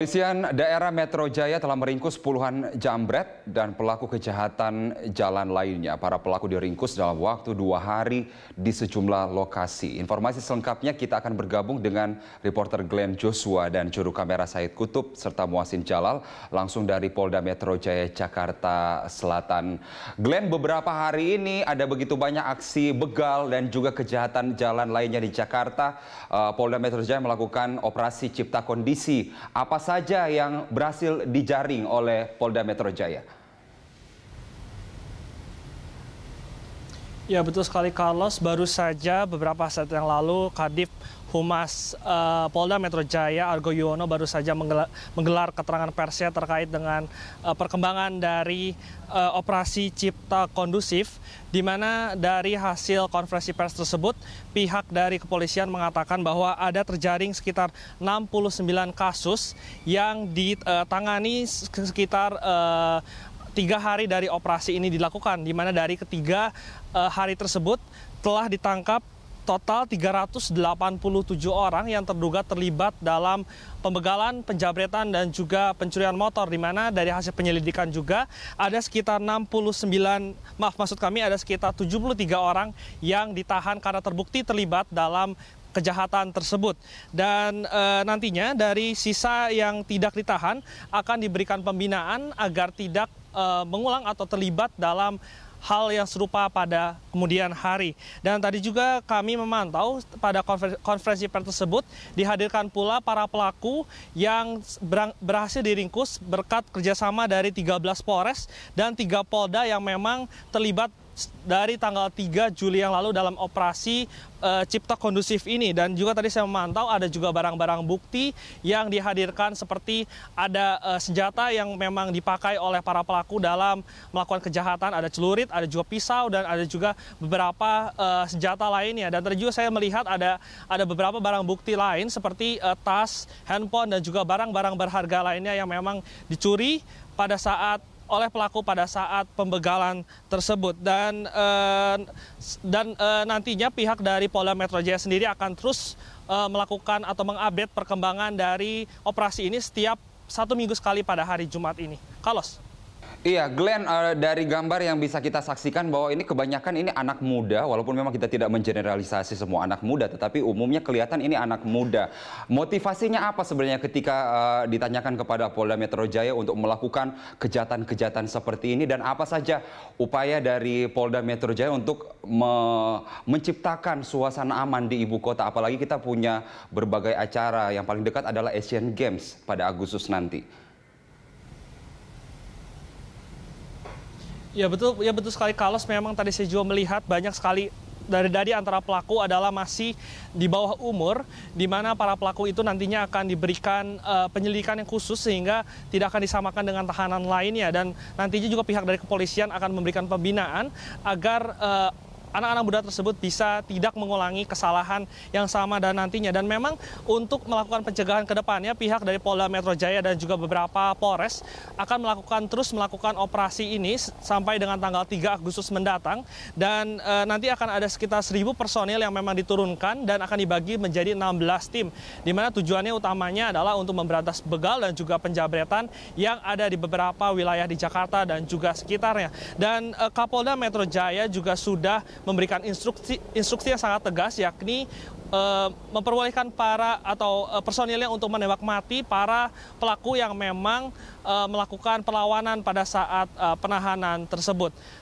Polisian daerah Metro Jaya telah meringkus puluhan jambret dan pelaku kejahatan jalan lainnya. Para pelaku diringkus dalam waktu dua hari di sejumlah lokasi. Informasi selengkapnya kita akan bergabung dengan reporter Glenn Joshua dan juru kamera Said Kutub serta Muasin Jalal langsung dari Polda Metro Jaya, Jakarta Selatan. Glenn, beberapa hari ini ada begitu banyak aksi begal dan juga kejahatan jalan lainnya di Jakarta. Eh, Polda Metro Jaya melakukan operasi cipta kondisi. Apa saja yang berhasil dijaring oleh Polda Metro Jaya? Ya betul sekali Carlos, baru saja beberapa saat yang lalu Kadif Humas uh, Polda Metro Jaya Argo Yuwono baru saja menggelar, menggelar keterangan persnya terkait dengan uh, perkembangan dari uh, operasi Cipta Kondusif di mana dari hasil konferensi pers tersebut pihak dari kepolisian mengatakan bahwa ada terjaring sekitar 69 kasus yang ditangani sekitar tiga hari dari operasi ini dilakukan, di mana dari ketiga uh, hari tersebut telah ditangkap total 387 orang yang terduga terlibat dalam pembegalan, penjabretan, dan juga pencurian motor, di mana dari hasil penyelidikan juga ada sekitar 69, maaf maksud kami ada sekitar 73 orang yang ditahan karena terbukti terlibat dalam kejahatan tersebut. Dan e, nantinya dari sisa yang tidak ditahan akan diberikan pembinaan agar tidak Eh, mengulang atau terlibat dalam hal yang serupa pada kemudian hari. Dan tadi juga kami memantau pada konferensi pers tersebut dihadirkan pula para pelaku yang berhasil diringkus berkat kerjasama dari 13 Polres dan 3 Polda yang memang terlibat dari tanggal 3 Juli yang lalu dalam operasi uh, cipta kondusif ini dan juga tadi saya memantau ada juga barang-barang bukti yang dihadirkan seperti ada uh, senjata yang memang dipakai oleh para pelaku dalam melakukan kejahatan ada celurit ada juga pisau dan ada juga beberapa uh, senjata lainnya dan tadi juga saya melihat ada ada beberapa barang bukti lain seperti uh, tas handphone dan juga barang-barang berharga lainnya yang memang dicuri pada saat oleh pelaku pada saat pembegalan tersebut dan eh, dan eh, nantinya pihak dari Polda Metro Jaya sendiri akan terus eh, melakukan atau mengupdate perkembangan dari operasi ini setiap satu minggu sekali pada hari Jumat ini. Kalos. Iya, Glenn uh, dari gambar yang bisa kita saksikan bahwa ini kebanyakan ini anak muda, walaupun memang kita tidak mengeneralisasi semua anak muda, tetapi umumnya kelihatan ini anak muda. Motivasinya apa sebenarnya ketika uh, ditanyakan kepada Polda Metro Jaya untuk melakukan kejahatan-kejahatan seperti ini dan apa saja upaya dari Polda Metro Jaya untuk me menciptakan suasana aman di ibu kota, apalagi kita punya berbagai acara yang paling dekat adalah Asian Games pada Agustus nanti. Ya betul, ya betul sekali Carlos. Memang tadi saya juga melihat banyak sekali dari dari antara pelaku adalah masih di bawah umur, di mana para pelaku itu nantinya akan diberikan uh, penyelidikan yang khusus sehingga tidak akan disamakan dengan tahanan lainnya dan nantinya juga pihak dari kepolisian akan memberikan pembinaan agar uh, anak-anak muda tersebut bisa tidak mengulangi kesalahan yang sama dan nantinya. Dan memang untuk melakukan pencegahan ke depannya pihak dari Polda Metro Jaya dan juga beberapa Polres akan melakukan terus melakukan operasi ini sampai dengan tanggal 3 Agustus mendatang dan e, nanti akan ada sekitar 1000 personil yang memang diturunkan dan akan dibagi menjadi 16 tim di mana tujuannya utamanya adalah untuk memberantas begal dan juga penjabretan yang ada di beberapa wilayah di Jakarta dan juga sekitarnya. Dan e, Kapolda Metro Jaya juga sudah memberikan instruksi instruksi yang sangat tegas yakni uh, memperbolehkan para atau uh, personilnya untuk menembak mati para pelaku yang memang uh, melakukan perlawanan pada saat penahanan tersebut.